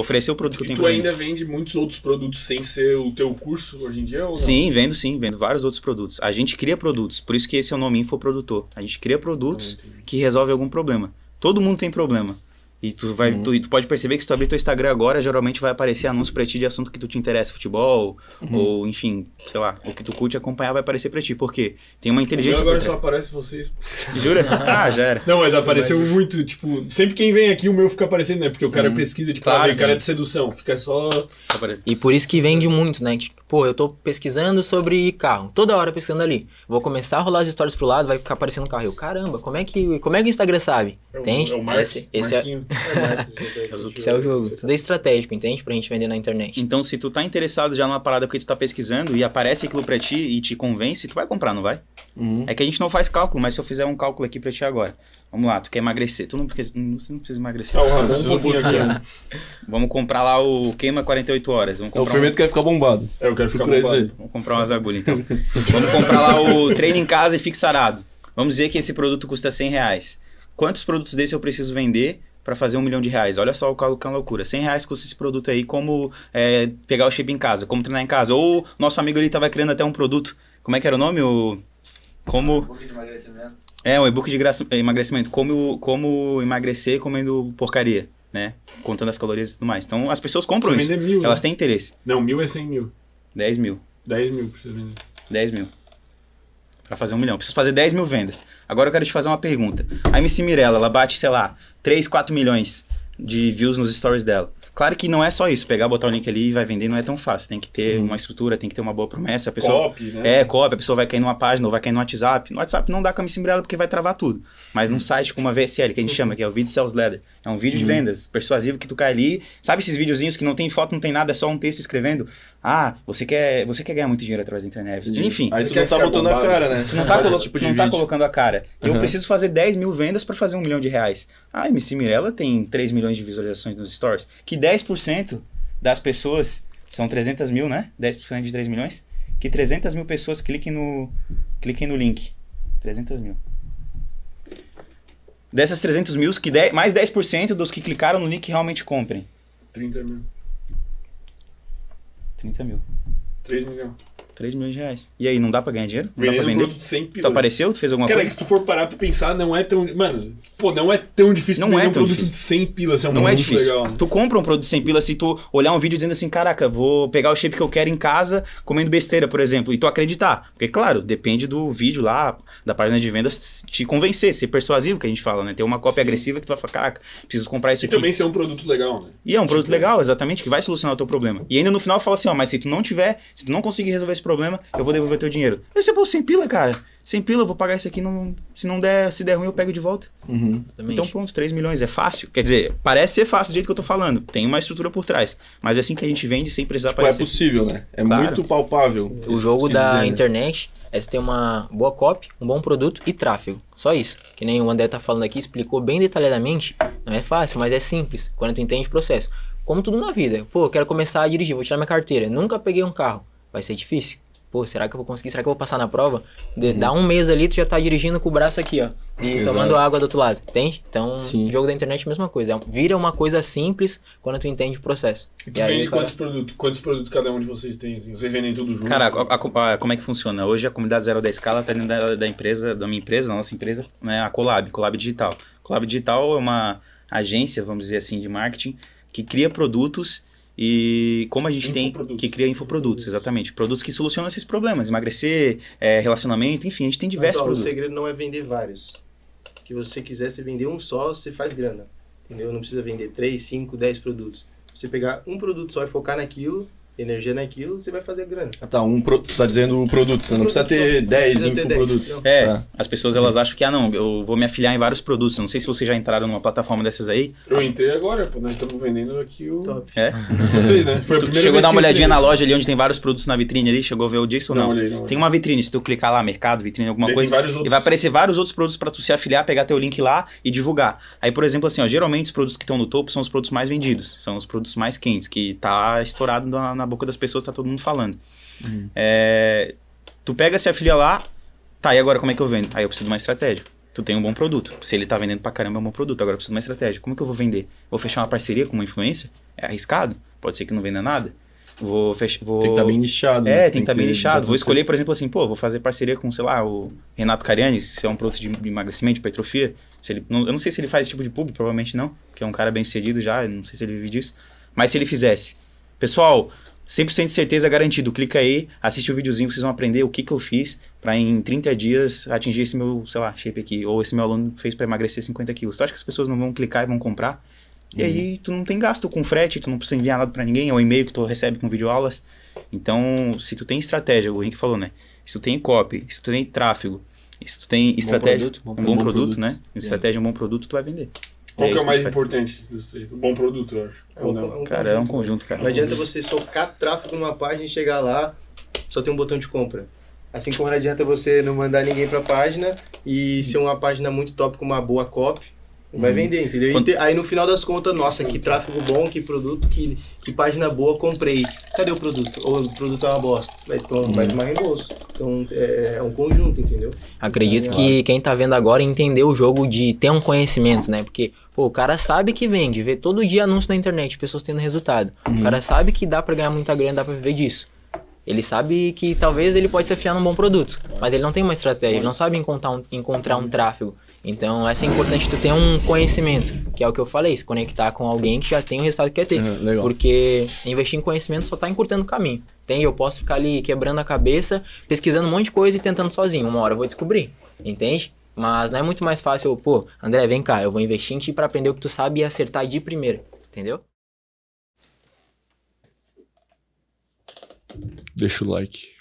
oferecer o produto que eu tenho. E tu ainda mim. vende muitos outros produtos sem ser o teu curso hoje em dia? Ou não? Sim, vendo sim, vendo vários outros produtos. A gente cria produtos, por isso que esse é o nome infoprodutor. A gente cria produtos ah, que resolvem algum problema. Todo mundo tem problema. E tu, vai, uhum. tu, e tu pode perceber que se tu abrir teu Instagram agora, geralmente vai aparecer anúncio pra ti de assunto que tu te interessa, futebol, uhum. ou enfim, sei lá, o que tu curte acompanhar vai aparecer pra ti. porque Tem uma inteligência. agora só aparece vocês. Jura? ah, já era. Não, mas apareceu é muito, tipo, sempre quem vem aqui o meu fica aparecendo, né? Porque o cara uhum. pesquisa, tipo, ah, claro, ah, o cara é de sedução, fica só. E por isso que vende muito, né? Tipo, pô, eu tô pesquisando sobre carro, toda hora pesquisando ali. Vou começar a rolar as histórias pro lado, vai ficar aparecendo carro. Eu, caramba, como é que, como é que o Instagram sabe? É o, Entende? É o esse, esse é, é o é o jogo. Tudo é estratégico, entende? Pra gente vender na internet. Então, se tu tá interessado já numa parada que tu tá pesquisando e aparece aquilo pra ti e te convence, tu vai comprar, não vai? Uhum. É que a gente não faz cálculo, mas se eu fizer um cálculo aqui pra ti agora. Vamos lá, tu quer emagrecer. Tu não, precisa, você não precisa emagrecer. não ah, tá precisa um aqui. Né? Vamos comprar lá o queima 48 horas. Vamos comprar é, o fermento um... quer ficar bombado. É, eu quero ficar bombado. Vamos comprar umas agulhas, então. Vamos comprar lá o treino em casa e fixarado. Vamos dizer que esse produto custa 100 reais. Quantos produtos desse eu preciso vender para fazer um milhão de reais. Olha só o calo que é uma loucura. 100 reais custa esse produto aí, como é, pegar o shape em casa, como treinar em casa. Ou nosso amigo ali tava criando até um produto. Como é que era o nome? O... Como... Um de emagrecimento. É, um e-book de emagrecimento. Como, como emagrecer comendo porcaria, né? Contando as calorias e tudo mais. Então, as pessoas compram isso. mil, Elas né? têm interesse. Não, mil é 100 mil. 10 mil. 10 mil pra você vender. 10 mil para fazer um milhão. preciso fazer 10 mil vendas. Agora eu quero te fazer uma pergunta. A MC Mirella, ela bate, sei lá, 3, 4 milhões de views nos stories dela. Claro que não é só isso, pegar, botar o link ali e vai vender não é tão fácil. Tem que ter hum. uma estrutura, tem que ter uma boa promessa. A pessoa, copy, né? É, copy, a pessoa vai cair numa página ou vai cair no WhatsApp. No WhatsApp não dá camisa embrulhada porque vai travar tudo. Mas num site com uma VSL, que a gente chama, que é o Video Sales Letter. É um vídeo hum. de uhum. vendas, persuasivo que tu cai ali. Sabe esses videozinhos que não tem foto, não tem nada, é só um texto escrevendo? Ah, você quer, você quer ganhar muito dinheiro através da internet. Sim. Enfim. Aí tu tá né? não tá botando bombado. a cara, né? Você não, tá, colo tipo não tá, colocando a cara. Uhum. Eu preciso fazer 10 mil vendas para fazer um milhão de reais. A ah, MC Mirella tem 3 milhões de visualizações nos stories, que 10% das pessoas, são 300 mil, né? 10% de 3 milhões, que 300 mil pessoas cliquem no, cliquem no link. 300 mil. Dessas 300 mil, que 10, mais 10% dos que clicaram no link realmente comprem. 30 mil. 30 mil. 3 milhões. 3 milhões de reais. E aí, não dá pra ganhar dinheiro? Não Vendendo dá pra vender? Sem pila. tu tá apareceu? Tu fez alguma Cara, coisa? Cara, se tu for parar pra pensar, não é tão. Mano, pô, não é tão difícil não é um produto difícil. de 100 pilas. Assim, é um não é difícil. Legal. Né? Tu compra um produto de 100 pilas se tu olhar um vídeo dizendo assim, caraca, vou pegar o shape que eu quero em casa comendo besteira, por exemplo, e tu acreditar. Porque, claro, depende do vídeo lá, da página de vendas te convencer, ser persuasivo, que a gente fala, né? Ter uma cópia Sim. agressiva que tu vai falar, caraca, preciso comprar isso e aqui. E também ser um produto legal, né? E é um tipo produto legal, exatamente, que vai solucionar o teu problema. E ainda no final fala assim, ó, mas se tu não tiver, se tu não conseguir resolver esse problema, eu vou devolver teu dinheiro. Aí você, pô, 100 pila, cara. Sem pila, eu vou pagar isso aqui, não, se não der, se der ruim eu pego de volta. Uhum. Então pronto, 3 milhões é fácil. Quer dizer, parece ser fácil do jeito que eu tô falando, tem uma estrutura por trás, mas é assim que a gente vende sem precisar tipo, aparecer. É possível, né? É claro. muito palpável. O jogo da internet é ter uma boa copy, um bom produto e tráfego. Só isso. Que nem o André tá falando aqui, explicou bem detalhadamente. Não é fácil, mas é simples, quando tu entende o processo. Como tudo na vida. Pô, eu quero começar a dirigir, vou tirar minha carteira. Nunca peguei um carro. Vai ser difícil. Pô, será que eu vou conseguir? Será que eu vou passar na prova? De, uhum. Dá um mês ali, tu já tá dirigindo com o braço aqui, ó. E Exato. tomando água do outro lado. Tem? Então, Sim. jogo da internet mesma coisa. É vira uma coisa simples quando tu entende o processo. E tu e vende quantos, produtos, quantos produtos cada um de vocês tem? Assim? Vocês vendem tudo junto? Cara, a, a, a, como é que funciona? Hoje a comunidade zero da escala tá dentro da, da empresa, da minha empresa, da nossa empresa, né? A Colab, Colab Digital. Colab Digital é uma agência, vamos dizer assim, de marketing que cria produtos e como a gente tem que cria infoprodutos, exatamente. Produtos que solucionam esses problemas, emagrecer, é, relacionamento, enfim, a gente tem diversos Mas, ó, produtos. O segredo não é vender vários. Que você quiser, você vender um só, você faz grana. Entendeu? Não precisa vender 3, 5, 10 produtos. Você pegar um produto só e focar naquilo, energia naquilo, você vai fazer grana. Ah, tá, um pro... tu tá dizendo o produto, você não precisa ter 10 infoprodutos. É, tá. as pessoas elas acham que, ah não, eu vou me afiliar em vários produtos, não sei se vocês já entraram numa plataforma dessas aí. Eu entrei agora, pô, nós estamos vendendo aqui o... Top. É? Vocês, né? Foi a primeira chegou a dar uma olhadinha na loja ali onde tem vários produtos na vitrine ali, chegou a ver o Jason? Não, não. Olhei, não tem uma vitrine, se tu clicar lá, mercado, vitrine, alguma tem coisa, e vai aparecer vários outros produtos para tu se afiliar, pegar teu link lá e divulgar. Aí, por exemplo, assim, ó, geralmente os produtos que estão no topo são os produtos mais vendidos, são os produtos mais quentes, que tá estourado na, na boca das pessoas, tá todo mundo falando. Uhum. É, tu pega, se afilia lá, tá, e agora como é que eu vendo? Aí eu preciso de uma estratégia. Tu tem um bom produto. Se ele tá vendendo pra caramba, é um bom produto. Agora eu preciso de uma estratégia. Como é que eu vou vender? Vou fechar uma parceria com uma influência? É arriscado? Pode ser que não venda nada. Vou fechar. Vou... Tem que estar tá bem nichado. Né? É, tem, tem que estar tá bem nichado. Vou escolher, por exemplo, assim, pô, vou fazer parceria com, sei lá, o Renato Cariani, se é um produto de emagrecimento, de hipertrofia. Se ele, não, eu não sei se ele faz esse tipo de público, provavelmente não, porque é um cara bem sucedido já, não sei se ele vive disso. Mas se ele fizesse, pessoal, 100% de certeza garantido. Clica aí, assiste o videozinho vocês vão aprender o que, que eu fiz para em 30 dias atingir esse meu, sei lá, shape aqui. Ou esse meu aluno fez para emagrecer 50 quilos. Tu acha que as pessoas não vão clicar e vão comprar? E uhum. aí tu não tem gasto com frete, tu não precisa enviar nada para ninguém, é o e-mail que tu recebe com videoaulas. Então, se tu tem estratégia, o Henrique falou, né? Se tu tem copy, se tu tem tráfego, se tu tem estratégia, bom produto, bom, um bom, bom produto, né? produto, né? Estratégia um bom produto, tu vai vender. Qual é, que é o mais importante dos três? O bom produto, eu acho. É um, um cara, conjunto. é um é conjunto, cara. Não adianta você socar tráfego numa página e chegar lá, só tem um botão de compra. Assim como não adianta você não mandar ninguém para a página e ser uma página muito top com uma boa copy, vai uhum. vender, entendeu? Quando... Aí no final das contas, nossa, que tráfego bom, que produto, que, que página boa comprei. Cadê o produto? Ou o produto é uma bosta. Vai, tomar hum. tomar reembolso. Então é, é, um conjunto, entendeu? Acredito é, que quem está vendo agora entendeu o jogo de ter um conhecimento, né? Porque Pô, o cara sabe que vende, vê todo dia anúncio na internet, pessoas tendo resultado. Uhum. O cara sabe que dá para ganhar muita grana, dá pra viver disso. Ele sabe que talvez ele pode se afiar num bom produto, mas ele não tem uma estratégia, ele não sabe encontrar um, encontrar um tráfego. Então, essa é importante tu ter um conhecimento, que é o que eu falei, se conectar com alguém que já tem o resultado que quer ter. Uhum, porque investir em conhecimento só tá encurtando o caminho. Tem, eu posso ficar ali quebrando a cabeça, pesquisando um monte de coisa e tentando sozinho. Uma hora eu vou descobrir, entende? Mas não é muito mais fácil, pô, André, vem cá, eu vou investir em ti para aprender o que tu sabe e acertar de primeira, entendeu? Deixa o like.